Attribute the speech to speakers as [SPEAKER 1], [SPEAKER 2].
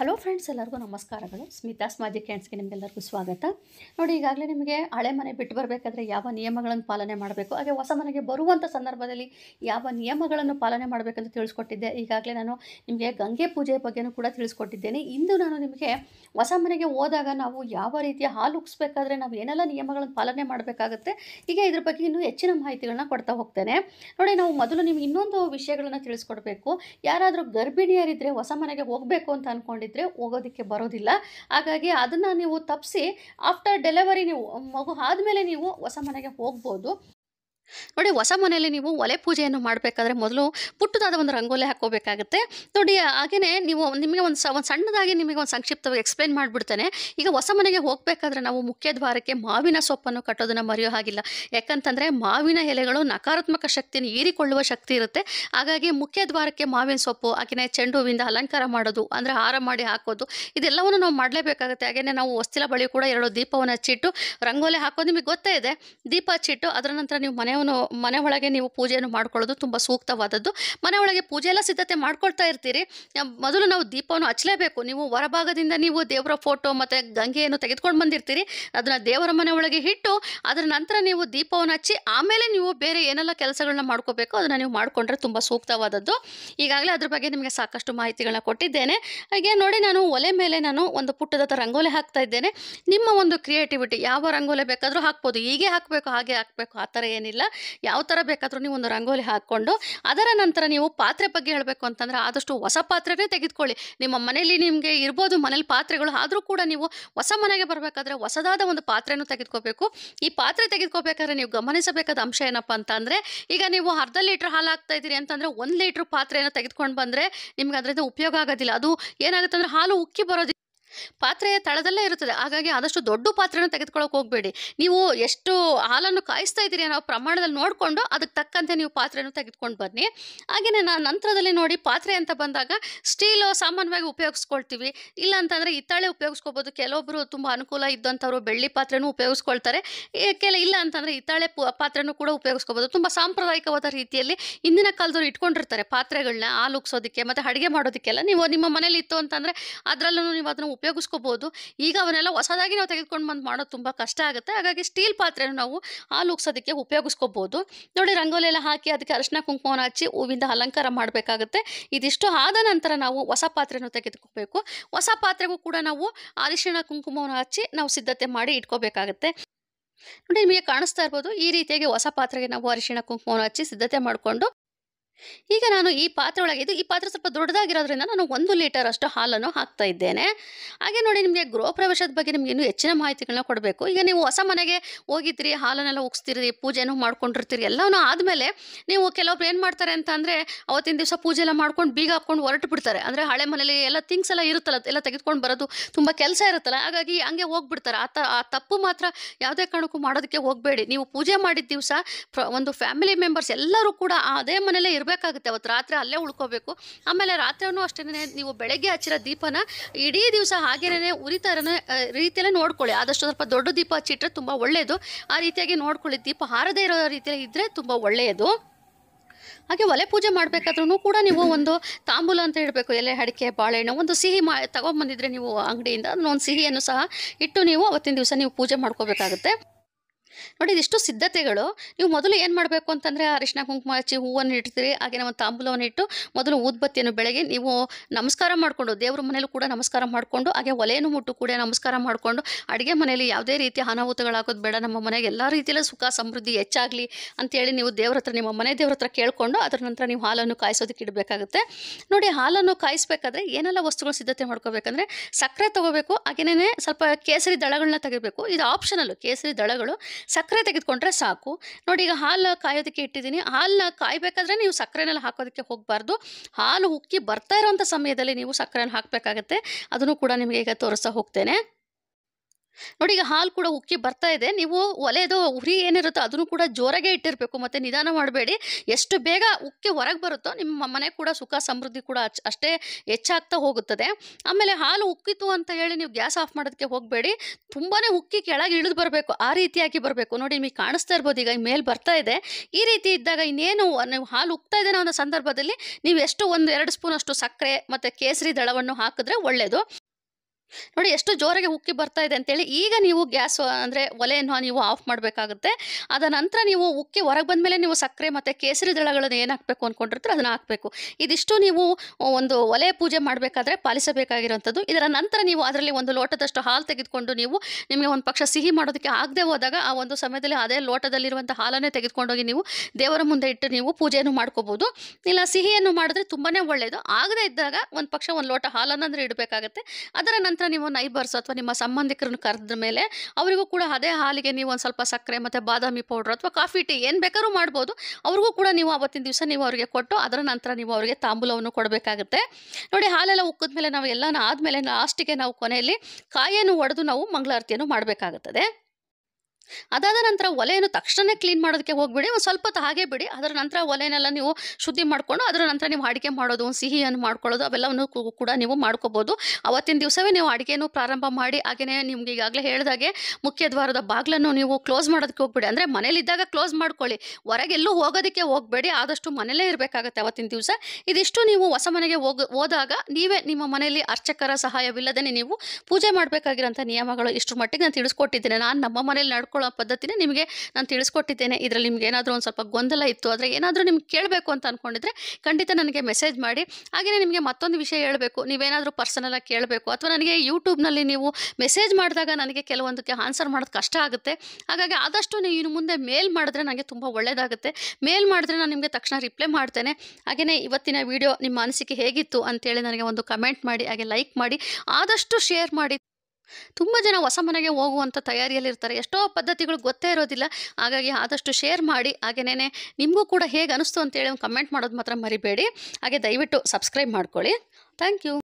[SPEAKER 1] hello friends ಎಲ್ಲರಿಗೂ ನಮಸ್ಕಾರಗಳು ಸ್ಮಿತಾ ಸ್ಮಾಜಿ ಕ್ಯಾಂಡ್ಸ್ಗೆ ನಿಮಗೆಲ್ಲರಿಗೂ ಸ್ವಾಗತ ನೋಡಿ ಈಗಾಗಲೇ ನಿಮಗೆ ಹಳೆ ಮನೆ ಬಿಟ್ಟು ಬರಬೇಕಾದ್ರೆ ಯಾವ ನಿಯಮಗಳನ್ನು ಪಾಲನೆ ಮಾಡಬೇಕು ಹಾಗೆ ಹೊಸ ಮನೆಗೆ ಬರುವಂಥ ಸಂದರ್ಭದಲ್ಲಿ ಯಾವ ನಿಯಮಗಳನ್ನು ಪಾಲನೆ ಮಾಡಬೇಕಂತ ತಿಳಿಸ್ಕೊಟ್ಟಿದ್ದೆ ಈಗಾಗಲೇ ನಾನು ನಿಮಗೆ ಗಂಗೆ ಪೂಜೆ ಬಗ್ಗೆನೂ ಕೂಡ ತಿಳಿಸ್ಕೊಟ್ಟಿದ್ದೇನೆ ಇಂದು ನಾನು ನಿಮಗೆ ಹೊಸ ಮನೆಗೆ ಹೋದಾಗ ನಾವು ಯಾವ ರೀತಿಯ ಹಾಲು ಉಕ್ಸ್ಬೇಕಾದ್ರೆ ನಾವು ಏನೆಲ್ಲ ನಿಯಮಗಳನ್ನು ಪಾಲನೆ ಮಾಡಬೇಕಾಗುತ್ತೆ ಹೀಗೆ ಇದ್ರ ಬಗ್ಗೆ ಇನ್ನೂ ಹೆಚ್ಚಿನ ಮಾಹಿತಿಗಳನ್ನ ಕೊಡ್ತಾ ಹೋಗ್ತೇನೆ ನೋಡಿ ನಾವು ಮೊದಲು ನಿಮ್ಗೆ ಇನ್ನೊಂದು ವಿಷಯಗಳನ್ನು ತಿಳಿಸ್ಕೊಡ್ಬೇಕು ಯಾರಾದರೂ ಗರ್ಭಿಣಿಯರಿದ್ದರೆ ಹೊಸ ಮನೆಗೆ ಹೋಗಬೇಕು ಅಂತ ಅಂದ್ಕೊಂಡಿದ್ದೆ ಮಾಡಿದರೆ ಹೋಗೋದಕ್ಕೆ ಬರೋದಿಲ್ಲ ಹಾಗಾಗಿ ಅದನ್ನು ನೀವು ತಪ್ಪಿಸಿ ಆಫ್ಟರ್ ಡೆಲಿವರಿ ನೀವು ಮಗು ಆದಮೇಲೆ ನೀವು ಹೊಸ ಮನೆಗೆ ಹೋಗ್ಬೋದು ನೋಡಿ ಹೊಸ ಮನೆಯಲ್ಲಿ ನೀವು ಒಲೆ ಪೂಜೆಯನ್ನು ಮಾಡಬೇಕಾದ್ರೆ ಮೊದಲು ಪುಟ್ಟದಾದ ಒಂದು ರಂಗೋಲೆ ಹಾಕೋಬೇಕಾಗುತ್ತೆ ನೋಡಿ ಹಾಗೆಯೇ ನೀವು ನಿಮಗೆ ಒಂದು ಒಂದು ಸಣ್ಣದಾಗಿ ನಿಮಗೆ ಒಂದು ಸಂಕ್ಷಿಪ್ತವಾಗಿ ಎಕ್ಸ್ಪ್ಲೇನ್ ಮಾಡಿಬಿಡ್ತೇನೆ ಈಗ ಹೊಸ ಮನೆಗೆ ಹೋಗಬೇಕಾದ್ರೆ ನಾವು ಮುಖ್ಯ ದ್ವಾರಕ್ಕೆ ಮಾವಿನ ಸೊಪ್ಪನ್ನು ಕಟ್ಟೋದನ್ನು ಮರೆಯೋ ಹಾಗಿಲ್ಲ ಯಾಕಂತಂದರೆ ಮಾವಿನ ಎಲೆಗಳು ನಕಾರಾತ್ಮಕ ಶಕ್ತಿಯನ್ನು ಹೀರಿಕೊಳ್ಳುವ ಶಕ್ತಿ ಇರುತ್ತೆ ಹಾಗಾಗಿ ಮುಖ್ಯ ದ್ವಾರಕ್ಕೆ ಮಾವಿನ ಸೊಪ್ಪು ಹಾಗೆಯೇ ಚೆಂಡು ಹೂವಿಂದ ಅಲಂಕಾರ ಮಾಡೋದು ಅಂದರೆ ಹಾರ ಮಾಡಿ ಹಾಕೋದು ಇದೆಲ್ಲವನ್ನು ನಾವು ಮಾಡಲೇಬೇಕಾಗುತ್ತೆ ಹಾಗೆಯೇ ನಾವು ಹೊಸ್ತಿಲ ಬಳಿ ಕೂಡ ಎರಡು ದೀಪವನ್ನು ಹಚ್ಚಿಟ್ಟು ರಂಗೋಲೆ ಹಾಕೋದು ನಿಮಗೆ ಗೊತ್ತೇ ಇದೆ ದೀಪ ಹಚ್ಚಿಟ್ಟು ಅದರ ನಂತರ ನೀವು ಮನೆ ಮನೆಯವನು ಮನೆ ಒಳಗೆ ನೀವು ಪೂಜೆಯನ್ನು ಮಾಡ್ಕೊಳ್ಳೋದು ತುಂಬ ಸೂಕ್ತವಾದದ್ದು ಮನೆ ಒಳಗೆ ಪೂಜೆ ಎಲ್ಲ ಸಿದ್ಧತೆ ಮಾಡ್ಕೊಳ್ತಾ ಇರ್ತೀರಿ ಮೊದಲು ನಾವು ದೀಪವನ್ನು ಹಚ್ಚಲೇಬೇಕು ನೀವು ಹೊರಭಾಗದಿಂದ ನೀವು ದೇವರ ಫೋಟೋ ಮತ್ತು ಗಂಗೆಯನ್ನು ತೆಗೆದುಕೊಂಡು ಬಂದಿರ್ತೀರಿ ಅದನ್ನು ದೇವರ ಮನೆ ಒಳಗೆ ಇಟ್ಟು ಅದರ ನಂತರ ನೀವು ದೀಪವನ್ನು ಹಚ್ಚಿ ಆಮೇಲೆ ನೀವು ಬೇರೆ ಏನೆಲ್ಲ ಕೆಲಸಗಳನ್ನ ಮಾಡ್ಕೋಬೇಕು ಅದನ್ನು ನೀವು ಮಾಡಿಕೊಂಡ್ರೆ ತುಂಬ ಸೂಕ್ತವಾದದ್ದು ಈಗಾಗಲೇ ಅದ್ರ ಬಗ್ಗೆ ನಿಮಗೆ ಸಾಕಷ್ಟು ಮಾಹಿತಿಗಳನ್ನ ಕೊಟ್ಟಿದ್ದೇನೆ ಹಾಗೆ ನೋಡಿ ನಾನು ಒಲೆ ಮೇಲೆ ನಾನು ಒಂದು ಪುಟ್ಟದತ್ತ ರಂಗೋಲೆ ಹಾಕ್ತಾ ಇದ್ದೇನೆ ನಿಮ್ಮ ಒಂದು ಕ್ರಿಯೇಟಿವಿಟಿ ಯಾವ ರಂಗೋಲೆ ಬೇಕಾದರೂ ಹಾಕ್ಬೋದು ಹೀಗೆ ಹಾಕಬೇಕು ಹಾಗೆ ಹಾಕಬೇಕು ಆ ಥರ ಏನಿಲ್ಲ ಇಲ್ಲ ಯಾವ ಥರ ಬೇಕಾದರೂ ನೀವು ಒಂದು ರಂಗೋಲಿ ಹಾಕ್ಕೊಂಡು ಅದರ ನಂತರ ನೀವು ಪಾತ್ರೆ ಬಗ್ಗೆ ಹೇಳಬೇಕು ಅಂತಂದರೆ ಆದಷ್ಟು ಹೊಸ ಪಾತ್ರೆನೇ ತೆಗೆದುಕೊಳ್ಳಿ ನಿಮ್ಮ ಮನೆಯಲ್ಲಿ ನಿಮಗೆ ಇರ್ಬೋದು ಮನೇಲಿ ಪಾತ್ರೆಗಳು ಆದರೂ ಕೂಡ ನೀವು ಹೊಸ ಮನೆಗೆ ಬರಬೇಕಾದ್ರೆ ಹೊಸದಾದ ಒಂದು ಪಾತ್ರೆಯನ್ನು ತೆಗೆದುಕೋಬೇಕು ಈ ಪಾತ್ರೆ ತೆಗೆದುಕೋಬೇಕಾದ್ರೆ ನೀವು ಗಮನಿಸಬೇಕಾದ ಅಂಶ ಏನಪ್ಪ ಅಂತ ಈಗ ನೀವು ಅರ್ಧ ಲೀಟ್ರ್ ಹಾಲು ಹಾಕ್ತಾ ಇದ್ದೀರಿ ಅಂತಂದರೆ ಒಂದು ಲೀಟ್ರ್ ಪಾತ್ರೆಯನ್ನು ತೆಗೆದುಕೊಂಡು ಬಂದರೆ ನಿಮ್ಗೆ ಅದರಿಂದ ಉಪಯೋಗ ಆಗೋದಿಲ್ಲ ಅದು ಏನಾಗುತ್ತೆ ಅಂದರೆ ಹಾಲು ಉಕ್ಕಿ ಬರೋದಿಲ್ಲ ಪಾತ್ರೆಯ ತಳದಲ್ಲೇ ಇರುತ್ತದೆ ಹಾಗಾಗಿ ಆದಷ್ಟು ದೊಡ್ಡ ಪಾತ್ರೆನ ತೆಗೆದುಕೊಳ್ಳೋಕೆ ಹೋಗಬೇಡಿ ನೀವು ಎಷ್ಟು ಹಾಲನ್ನು ಕಾಯಿಸ್ತಾ ಇದ್ದೀರಿ ಅನ್ನೋ ಪ್ರಮಾಣದಲ್ಲಿ ನೋಡಿಕೊಂಡು ಅದಕ್ಕೆ ತಕ್ಕಂತೆ ನೀವು ಪಾತ್ರೆಯನ್ನು ತೆಗೆದುಕೊಂಡು ಬನ್ನಿ ಹಾಗೆಯೇ ನಾನು ನಂತರದಲ್ಲಿ ನೋಡಿ ಪಾತ್ರೆ ಅಂತ ಬಂದಾಗ ಸ್ಟೀಲು ಸಾಮಾನ್ಯವಾಗಿ ಉಪಯೋಗಿಸ್ಕೊಳ್ತೀವಿ ಇಲ್ಲ ಅಂತಂದರೆ ಹಿತ್ತಾಳೆ ಉಪಯೋಗಿಸ್ಕೋಬೋದು ಕೆಲವೊಬ್ಬರು ತುಂಬ ಅನುಕೂಲ ಇದ್ದಂಥವ್ರು ಬೆಳ್ಳಿ ಪಾತ್ರೆನೂ ಉಪಯೋಗಿಸ್ಕೊಳ್ತಾರೆ ಕೆಲ ಇಲ್ಲ ಅಂತಂದರೆ ಹಿತ್ತಾಳೆ ಪಾತ್ರೆನೂ ಕೂಡ ಉಪಯೋಗಿಸ್ಕೋಬೋದು ತುಂಬ ಸಾಂಪ್ರದಾಯಿಕವಾದ ರೀತಿಯಲ್ಲಿ ಇಂದಿನ ಕಾಲದವ್ರು ಇಟ್ಕೊಂಡಿರ್ತಾರೆ ಪಾತ್ರೆಗಳನ್ನ ಹಾಲು ಉಗ್ಸೋದಕ್ಕೆ ಮತ್ತು ಅಡುಗೆ ಮಾಡೋದಕ್ಕೆಲ್ಲ ನೀವು ನಿಮ್ಮ ಮನೇಲಿ ಇತ್ತು ಅಂತಂದರೆ ಅದರಲ್ಲೂ ನೀವು ಅದನ್ನು ಉಪಯೋಗಿಸ್ಕೋಬೋದು ಈಗ ಅವನ್ನೆಲ್ಲ ಹೊಸದಾಗಿ ನಾವು ತೆಗೆದುಕೊಂಡು ಬಂದು ಮಾಡೋದು ತುಂಬ ಕಷ್ಟ ಆಗುತ್ತೆ ಹಾಗಾಗಿ ಸ್ಟೀಲ್ ಪಾತ್ರೆನ ನಾವು ಹಾಲು ಉಗ್ಸೋದಕ್ಕೆ ಉಪಯೋಗಿಸ್ಕೋಬೋದು ನೋಡಿ ರಂಗೋಲಿ ಎಲ್ಲ ಹಾಕಿ ಅದಕ್ಕೆ ಅರಿಶಿನ ಕುಂಕುಮವನ್ನು ಹಚ್ಚಿ ಹೂವಿಂದ ಅಲಂಕಾರ ಮಾಡಬೇಕಾಗುತ್ತೆ ಇದಿಷ್ಟು ಆದ ನಂತರ ನಾವು ಹೊಸ ಪಾತ್ರೆಯನ್ನು ತೆಗೆದುಕೋಬೇಕು ಹೊಸ ಪಾತ್ರೆಗೂ ಕೂಡ ನಾವು ಅರಿಶಿಣ ಕುಂಕುಮವನ್ನು ಹಚ್ಚಿ ನಾವು ಸಿದ್ಧತೆ ಮಾಡಿ ಇಟ್ಕೋಬೇಕಾಗುತ್ತೆ ನೋಡಿ ನಿಮಗೆ ಕಾಣಿಸ್ತಾ ಇರ್ಬೋದು ಈ ರೀತಿಯಾಗಿ ಹೊಸ ಪಾತ್ರೆಗೆ ನಾವು ಅರಿಶಿಣ ಕುಂಕುಮವನ್ನು ಹಚ್ಚಿ ಸಿದ್ಧತೆ ಮಾಡಿಕೊಂಡು ಈಗ ನಾನು ಈ ಪಾತ್ರೆ ಇದು ಈ ಪಾತ್ರ ಸ್ವಲ್ಪ ದೊಡ್ಡದಾಗಿರೋದ್ರಿಂದ ನಾನು ಒಂದು ಲೀಟರ್ ಅಷ್ಟು ಹಾಲನ್ನು ಹಾಕ್ತಾ ಇದ್ದೇನೆ ಹಾಗೆ ನೋಡಿ ನಿಮಗೆ ಗೃಹ ಪ್ರವೇಶದ ಬಗ್ಗೆ ನಿಮಗೆ ಇನ್ನೂ ಹೆಚ್ಚಿನ ಮಾಹಿತಿಗಳನ್ನ ಕೊಡಬೇಕು ಈಗ ನೀವು ಹೊಸ ಮನೆಗೆ ಹೋಗಿದ್ದೀರಿ ಹಾಲನ್ನೆಲ್ಲ ಉಗಿಸ್ತಿರಿ ಪೂಜೆನೂ ಮಾಡ್ಕೊಂಡಿರ್ತೀರಿ ಎಲ್ಲವೂ ಆದಮೇಲೆ ನೀವು ಕೆಲವೊಬ್ರು ಏನು ಮಾಡ್ತಾರೆ ಅಂತ ಅಂದರೆ ಅವತ್ತಿನ ದಿವಸ ಪೂಜೆ ಎಲ್ಲ ಮಾಡ್ಕೊಂಡು ಬೀಗ ಹಾಕ್ಕೊಂಡು ಹೊರಟು ಬಿಡ್ತಾರೆ ಅಂದರೆ ಹಳೆ ಮನೇಲಿ ಎಲ್ಲ ಥಿಂಗ್ಸ್ ಎಲ್ಲ ಇರುತ್ತಲ್ಲ ಎಲ್ಲ ತೆಗೆದುಕೊಂಡು ಬರೋದು ತುಂಬ ಕೆಲಸ ಇರುತ್ತಲ್ಲ ಹಾಗಾಗಿ ಹಂಗೆ ಹೋಗ್ಬಿಡ್ತಾರೆ ಆ ತ ಆ ತಪ್ಪು ಮಾತ್ರ ಯಾವುದೇ ಕಾರಣಕ್ಕೂ ಮಾಡೋದಕ್ಕೆ ಹೋಗಬೇಡಿ ನೀವು ಪೂಜೆ ಮಾಡಿದ ದಿವಸ ಒಂದು ಫ್ಯಾಮಿಲಿ ಮೆಂಬರ್ಸ್ ಎಲ್ಲರೂ ಕೂಡ ಅದೇ ಮನೇಲೇ ಇರಬೇಕು ಇರಬೇಕಾಗುತ್ತೆ ಅವತ್ತು ರಾತ್ರಿ ಅಲ್ಲೇ ಉಳ್ಕೋಬೇಕು ಆಮೇಲೆ ರಾತ್ರಿಯೂ ಅಷ್ಟೇ ನೀವು ಬೆಳಗ್ಗೆ ಹಚ್ಚಿರೋ ದೀಪನ ಇಡೀ ದಿವಸ ಹಾಗೇನೆ ಉರಿತಾ ಇರೋ ರೀತಿಯಲ್ಲೇ ನೋಡ್ಕೊಳ್ಳಿ ಆದಷ್ಟು ಸ್ವಲ್ಪ ದೊಡ್ಡ ದೀಪ ಹಚ್ಚಿಟ್ರೆ ತುಂಬ ಒಳ್ಳೆಯದು ಆ ರೀತಿಯಾಗಿ ನೋಡ್ಕೊಳ್ಳಿ ದೀಪ ಹಾರದೇ ಇರೋ ರೀತಿಯಲ್ಲಿ ಇದ್ದರೆ ತುಂಬ ಒಳ್ಳೆಯದು ಹಾಗೆ ಒಲೆ ಪೂಜೆ ಮಾಡಬೇಕಾದ್ರೂ ಕೂಡ ನೀವು ಒಂದು ತಾಂಬೂಲ ಅಂತ ಹೇಳಬೇಕು ಎಲೆ ಅಡಿಕೆ ಬಾಳೆಹಣ್ಣು ಒಂದು ಸಿಹಿ ಮಾ ತಗೊಂಬಂದಿದ್ರೆ ನೀವು ಅಂಗಡಿಯಿಂದ ಒಂದು ಸಿಹಿಯನ್ನು ಸಹ ಇಟ್ಟು ನೀವು ಅವತ್ತಿನ ದಿವಸ ನೀವು ಪೂಜೆ ಮಾಡ್ಕೋಬೇಕಾಗುತ್ತೆ ನೋಡಿ ಇದಿಷ್ಟು ಸಿದ್ಧತೆಗಳು ನೀವು ಮೊದಲು ಏನು ಮಾಡಬೇಕು ಅಂತಂದರೆ ಅರಿಶಿನ ಕುಂಕುಮ ಹಚ್ಚಿ ಹೂವನ್ನು ಇಡ್ತೀರಿ ಹಾಗೆ ಒಂದು ತಾಂಬೂಲವನ್ನು ಇಟ್ಟು ಮೊದಲು ಊದ್ಬತ್ತಿಯನ್ನು ಬೆಳಗ್ಗೆ ನೀವು ನಮಸ್ಕಾರ ಮಾಡಿಕೊಂಡು ದೇವ್ರ ಮನೇಲಿ ಕೂಡ ನಮಸ್ಕಾರ ಮಾಡಿಕೊಂಡು ಹಾಗೆ ಒಲೆಯನ್ನು ಮುಟ್ಟು ಕೂಡ ನಮಸ್ಕಾರ ಮಾಡಿಕೊಂಡು ಅಡುಗೆ ಮನೆಯಲ್ಲಿ ಯಾವುದೇ ರೀತಿಯ ಅನಾಹುತಗಳಾಗೋದು ಬೇಡ ನಮ್ಮ ಮನೆಗೆ ಎಲ್ಲ ರೀತಿಯಲ್ಲೂ ಸುಖ ಸಮೃದ್ಧಿ ಹೆಚ್ಚಾಗಲಿ ಅಂತೇಳಿ ನೀವು ದೇವ್ರ ಹತ್ರ ನಿಮ್ಮ ಮನೆ ದೇವ್ರ ಹತ್ರ ಕೇಳಿಕೊಂಡು ಅದರ ನಂತರ ನೀವು ಹಾಲನ್ನು ಕಾಯಿಸೋದಕ್ಕೆ ಇಡಬೇಕಾಗುತ್ತೆ ನೋಡಿ ಹಾಲನ್ನು ಕಾಯಿಸಬೇಕಾದ್ರೆ ಏನೆಲ್ಲ ವಸ್ತುಗಳು ಸಿದ್ಧತೆ ಮಾಡ್ಕೋಬೇಕಂದ್ರೆ ಸಕ್ಕರೆ ತೊಗೋಬೇಕು ಹಾಗೆಯೇ ಸ್ವಲ್ಪ ಕೇಸರಿ ದಳಗಳನ್ನ ತೆಗಿಬೇಕು ಇದು ಆಪ್ಷನಲ್ಲು ಕೇಸರಿ ದಳಗಳು ಸಕ್ಕರೆ ತೆಗೆದುಕೊಂಡ್ರೆ ಸಾಕು ನೋಡಿ ಈಗ ಹಾಲು ಕಾಯೋದಕ್ಕೆ ಇಟ್ಟಿದ್ದೀನಿ ಹಾಲು ಕಾಯಬೇಕಾದ್ರೆ ನೀವು ಸಕ್ಕರೆನಲ್ಲಿ ಹಾಕೋದಕ್ಕೆ ಹೋಗಬಾರ್ದು ಹಾಲು ಉಕ್ಕಿ ಬರ್ತಾ ಇರೋವಂಥ ಸಮಯದಲ್ಲಿ ನೀವು ಸಕ್ಕರೆನ ಹಾಕಬೇಕಾಗತ್ತೆ ಅದನ್ನು ಕೂಡ ನಿಮಗೆ ಈಗ ತೋರಿಸ್ತಾ ಹೋಗ್ತೇನೆ ನೋಡಿ ಈಗ ಹಾಲು ಕೂಡ ಉಕ್ಕಿ ಬರ್ತಾ ಇದೆ ನೀವು ಒಲೆದು ಉರಿ ಏನಿರುತ್ತೋ ಅದನ್ನು ಕೂಡ ಜೋರಾಗೆ ಇಟ್ಟಿರಬೇಕು ಮತ್ತು ನಿಧಾನ ಮಾಡಬೇಡಿ ಎಷ್ಟು ಬೇಗ ಉಕ್ಕಿ ಹೊರಗೆ ಬರುತ್ತೋ ನಿಮ್ಮ ಮನೆ ಕೂಡ ಸುಖ ಸಮೃದ್ಧಿ ಕೂಡ ಅಷ್ಟೇ ಹೆಚ್ಚಾಗ್ತಾ ಹೋಗುತ್ತದೆ ಆಮೇಲೆ ಹಾಲು ಉಕ್ಕಿತು ಅಂತ ಹೇಳಿ ನೀವು ಗ್ಯಾಸ್ ಆಫ್ ಮಾಡೋದಕ್ಕೆ ಹೋಗಬೇಡಿ ತುಂಬಾ ಉಕ್ಕಿ ಕೆಳಗೆ ಇಳಿದು ಬರಬೇಕು ಆ ರೀತಿಯಾಗಿ ಬರಬೇಕು ನೋಡಿ ನಿಮಗೆ ಕಾಣಿಸ್ತಾ ಇರ್ಬೋದು ಈಗ ಮೇಲೆ ಬರ್ತಾ ಇದೆ ಈ ರೀತಿ ಇದ್ದಾಗ ಇನ್ನೇನು ನೀವು ಹಾಲು ಉಕ್ತಾ ಇದೆ ಅನ್ನೋ ಸಂದರ್ಭದಲ್ಲಿ ನೀವು ಎಷ್ಟು ಒಂದು ಎರಡು ಸ್ಪೂನ್ ಅಷ್ಟು ಸಕ್ಕರೆ ಮತ್ತು ಕೇಸರಿ ದಳವನ್ನು ಹಾಕಿದ್ರೆ ಒಳ್ಳೆಯದು ನೋಡಿ ಎಷ್ಟು ಜೋರಾಗಿ ಉಕ್ಕಿ ಬರ್ತಾ ಇದೆ ಅಂತೇಳಿ ಈಗ ನೀವು ಗ್ಯಾಸ್ ಅಂದರೆ ಒಲೆಯನ್ನು ನೀವು ಆಫ್ ಮಾಡಬೇಕಾಗುತ್ತೆ ಅದ ನಂತರ ನೀವು ಉಕ್ಕಿ ಹೊರಗೆ ಬಂದಮೇಲೆ ನೀವು ಸಕ್ಕರೆ ಮತ್ತು ಕೇಸರಿ ದಳಗಳನ್ನು ಏನು ಹಾಕಬೇಕು ಅಂದ್ಕೊಂಡಿರ್ತಾರೆ ಅದನ್ನು ಹಾಕಬೇಕು ಇದಿಷ್ಟು ನೀವು ಒಂದು ಒಲೆ ಪೂಜೆ ಮಾಡಬೇಕಾದ್ರೆ ಪಾಲಿಸಬೇಕಾಗಿರುವಂಥದ್ದು ಇದರ ನಂತರ ನೀವು ಅದರಲ್ಲಿ ಒಂದು ಲೋಟದಷ್ಟು ಹಾಲು ತೆಗೆದುಕೊಂಡು ನೀವು ನಿಮಗೆ ಒಂದು ಪಕ್ಷ ಸಿಹಿ ಮಾಡೋದಕ್ಕೆ ಆಗದೆ ಹೋದಾಗ ಆ ಒಂದು ಸಮಯದಲ್ಲಿ ಅದೇ ಲೋಟದಲ್ಲಿರುವಂಥ ಹಾಲನ್ನೇ ತೆಗೆದುಕೊಂಡೋಗಿ ನೀವು ದೇವರ ಮುಂದೆ ಇಟ್ಟು ನೀವು ಪೂಜೆಯನ್ನು ಮಾಡ್ಕೋಬೋದು ಇಲ್ಲ ಸಿಹಿಯನ್ನು ಮಾಡಿದ್ರೆ ತುಂಬಾ ಒಳ್ಳೆಯದು ಆಗದೇ ಇದ್ದಾಗ ಒಂದು ಪಕ್ಷ ಒಂದು ಲೋಟ ಹಾಲನ್ನು ಅಂದರೆ ಇಡಬೇಕಾಗತ್ತೆ ಅದರ ನಂತರ ನಂತರ ನೀವು ನೈಬರ್ಸ್ ಅಥವಾ ನಿಮ್ಮ ಸಂಬಂಧಿಕರನ್ನು ಕರೆದ ಮೇಲೆ ಅವರಿಗೂ ಕೂಡ ಅದೇ ಹಾಲಿಗೆ ನೀವು ಒಂದು ಸ್ವಲ್ಪ ಸಕ್ಕರೆ ಮತ್ತು ಬಾದಾಮಿ ಪೌಡ್ರ್ ಅಥವಾ ಕಾಫಿ ಟೀ ಏನು ಬೇಕಾದ್ರೂ ಮಾಡ್ಬೋದು ಅವ್ರಿಗೂ ಕೂಡ ನೀವು ಅವತ್ತಿನ ದಿವಸ ನೀವು ಅವರಿಗೆ ಕೊಟ್ಟು ಅದರ ನಂತರ ನೀವು ಅವರಿಗೆ ತಾಂಬೂಲವನ್ನು ಕೊಡಬೇಕಾಗುತ್ತೆ ನೋಡಿ ಹಾಲೆಲ್ಲ ಉಕ್ಕಿದ ಮೇಲೆ ನಾವು ಎಲ್ಲನೂ ಆದಮೇಲೆ ಲಾಸ್ಟಿಗೆ ನಾವು ಕೊನೆಯಲ್ಲಿ ಕಾಯನ್ನು ಒಡೆದು ನಾವು ಮಂಗಳಾರತಿಯನ್ನು ಮಾಡಬೇಕಾಗುತ್ತದೆ ಅದಾದ ನಂತರ ಒಲೆಯನ್ನು ತಕ್ಷಣ ಕ್ಲೀನ್ ಮಾಡೋದಕ್ಕೆ ಹೋಗ್ಬಿಡಿ ಒಂದು ಸ್ವಲ್ಪ ಹೊತ್ತು ಹಾಗೆ ಬಿಡಿ ಅದರ ನಂತರ ಒಲೆಯನ್ನೆಲ್ಲ ನೀವು ಶುದ್ಧಿ ಮಾಡಿಕೊಂಡು ಅದರ ನಂತರ ನೀವು ಅಡಿಗೆ ಮಾಡೋದು ಸಿಹಿಯನ್ನು ಮಾಡ್ಕೊಳ್ಳೋದು ಅವೆಲ್ಲವನ್ನು ಕೂಡ ನೀವು ಮಾಡ್ಕೋಬೋದು ಅವತ್ತಿನ ದಿವಸವೇ ನೀವು ಅಡಿಗೆನೂ ಪ್ರಾರಂಭ ಮಾಡಿ ಹಾಗೆಯೇ ನಿಮ್ಗೆ ಈಗಾಗಲೇ ಹೇಳಿದಾಗೆ ಮುಖ್ಯ ದ್ವಾರದ ಬಾಗಿಲನ್ನು ನೀವು ಕ್ಲೋಸ್ ಮಾಡೋದಕ್ಕೆ ಹೋಗ್ಬೇಡಿ ಅಂದರೆ ಮನೇಲಿದ್ದಾಗ ಕ್ಲೋಸ್ ಮಾಡ್ಕೊಳ್ಳಿ ಹೊರಗೆಲ್ಲೂ ಹೋಗೋದಕ್ಕೆ ಹೋಗಬೇಡಿ ಆದಷ್ಟು ಮನೇಲೇ ಇರಬೇಕಾಗತ್ತೆ ಅವತ್ತಿನ ದಿವಸ ಇದಿಷ್ಟು ನೀವು ಹೊಸ ಮನೆಗೆ ಹೋಗ ಹೋದಾಗ ನೀವೇ ನಿಮ್ಮ ಮನೆಯಲ್ಲಿ ಅರ್ಚಕರ ಸಹಾಯವಿಲ್ಲದೇ ನೀವು ಪೂಜೆ ಮಾಡಬೇಕಾಗಿರೋಂಥ ನಿಯಮಗಳು ಇಷ್ಟು ಮಟ್ಟಿಗೆ ನಾನು ತಿಳಿಸ್ಕೊಟ್ಟಿದ್ದೇನೆ ನಾನು ನಮ್ಮ ಮನೇಲಿ ನಡ್ಕೊಂಡು ಮಾಡ್ಕೊಳ್ಳೋ ಪದ್ಧತಿನೇ ನಿಮಗೆ ನಾನು ತಿಳಿಸ್ಕೊಟ್ಟಿದ್ದೇನೆ ಇದರಲ್ಲಿ ನಿಮ್ಗೆ ಏನಾದರೂ ಒಂದು ಸ್ವಲ್ಪ ಗೊಂದಲ ಇತ್ತು ಆದರೆ ಏನಾದರೂ ನಿಮ್ಗೆ ಕೇಳಬೇಕು ಅಂತ ಅಂದ್ಕೊಂಡಿದ್ರೆ ಖಂಡಿತ ನನಗೆ ಮೆಸೇಜ್ ಮಾಡಿ ಹಾಗೆಯೇ ನಿಮಗೆ ಮತ್ತೊಂದು ವಿಷಯ ಹೇಳಬೇಕು ನೀವೇನಾದರೂ ಪರ್ಸನಲಾಗಿ ಕೇಳಬೇಕು ಅಥವಾ ನನಗೆ ಯೂಟ್ಯೂಬ್ನಲ್ಲಿ ನೀವು ಮೆಸೇಜ್ ಮಾಡಿದಾಗ ನನಗೆ ಕೆಲವೊಂದಕ್ಕೆ ಆನ್ಸರ್ ಮಾಡೋದು ಕಷ್ಟ ಆಗುತ್ತೆ ಹಾಗಾಗಿ ಆದಷ್ಟು ನೀವು ಇನ್ನು ಮುಂದೆ ಮೇಲ್ ಮಾಡಿದ್ರೆ ನನಗೆ ತುಂಬ ಒಳ್ಳೆಯದಾಗುತ್ತೆ ಮೇಲ್ ಮಾಡಿದ್ರೆ ನಾನು ನಿಮಗೆ ತಕ್ಷಣ ರಿಪ್ಲೈ ಮಾಡ್ತೇನೆ ಹಾಗೆಯೇ ಇವತ್ತಿನ ವಿಡಿಯೋ ನಿಮ್ಮ ಅನಿಸಿಕೆ ಹೇಗಿತ್ತು ಅಂತೇಳಿ ನನಗೆ ಒಂದು ಕಮೆಂಟ್ ಮಾಡಿ ಹಾಗೆ ಲೈಕ್ ಮಾಡಿ ಆದಷ್ಟು ಶೇರ್ ಮಾಡಿ ತುಂಬ ಜನ ಹೊಸ ಮನೆಗೆ ಹೋಗುವಂಥ ತಯಾರಿಯಲ್ಲಿರ್ತಾರೆ ಎಷ್ಟೋ ಪದ್ಧತಿಗಳು ಗೊತ್ತೇ ಇರೋದಿಲ್ಲ ಹಾಗಾಗಿ ಆದಷ್ಟು ಶೇರ್ ಮಾಡಿ ಹಾಗೆನೇ ನಿಮಗೂ ಕೂಡ ಹೇಗೆ ಅನಿಸ್ತು ಅಂತೇಳಿ ಕಮೆಂಟ್ ಮಾಡೋದು ಮಾತ್ರ ಮರಿಬೇಡಿ ಹಾಗೆ ದಯವಿಟ್ಟು ಸಬ್ಸ್ಕ್ರೈಬ್ ಮಾಡ್ಕೊಳ್ಳಿ ಥ್ಯಾಂಕ್ ಯು